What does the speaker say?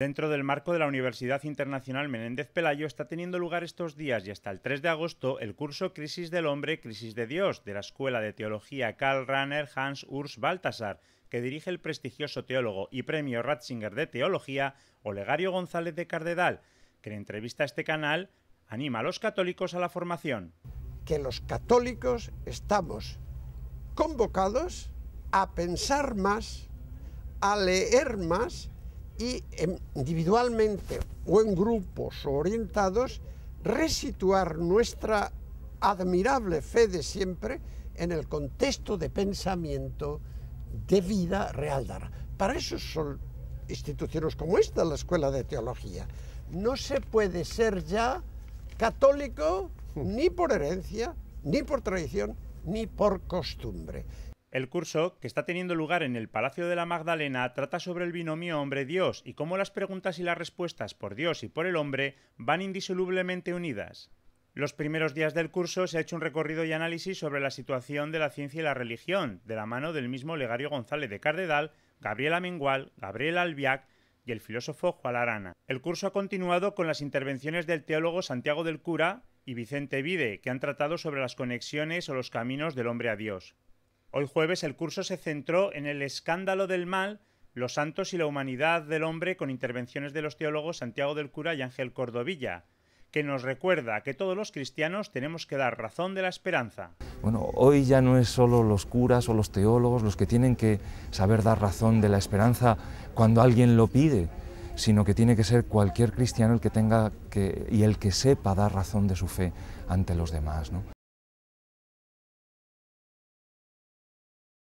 Dentro del marco de la Universidad Internacional Menéndez Pelayo está teniendo lugar estos días y hasta el 3 de agosto el curso Crisis del Hombre, Crisis de Dios de la Escuela de Teología Karl Ranner Hans Urs Baltasar, que dirige el prestigioso teólogo y premio Ratzinger de Teología Olegario González de Cardedal, que en entrevista a este canal anima a los católicos a la formación. Que los católicos estamos convocados a pensar más, a leer más, y em, individualmente o en grupos orientados, resituar nuestra admirable fe de siempre en el contexto de pensamiento de vida real. Para eso son instituciones como esta, la Escuela de Teología. No se puede ser ya católico ni por herencia, ni por tradición, ni por costumbre. El curso, que está teniendo lugar en el Palacio de la Magdalena, trata sobre el binomio hombre-dios y cómo las preguntas y las respuestas por Dios y por el hombre van indisolublemente unidas. Los primeros días del curso se ha hecho un recorrido y análisis sobre la situación de la ciencia y la religión, de la mano del mismo Legario González de Cardedal, Gabriela Mengual, Gabriel Albiac y el filósofo Juan Arana. El curso ha continuado con las intervenciones del teólogo Santiago del Cura y Vicente Vide, que han tratado sobre las conexiones o los caminos del hombre a Dios. Hoy jueves el curso se centró en el escándalo del mal, los santos y la humanidad del hombre con intervenciones de los teólogos Santiago del Cura y Ángel Cordovilla, que nos recuerda que todos los cristianos tenemos que dar razón de la esperanza. Bueno, hoy ya no es solo los curas o los teólogos los que tienen que saber dar razón de la esperanza cuando alguien lo pide, sino que tiene que ser cualquier cristiano el que tenga que, y el que sepa dar razón de su fe ante los demás. ¿no?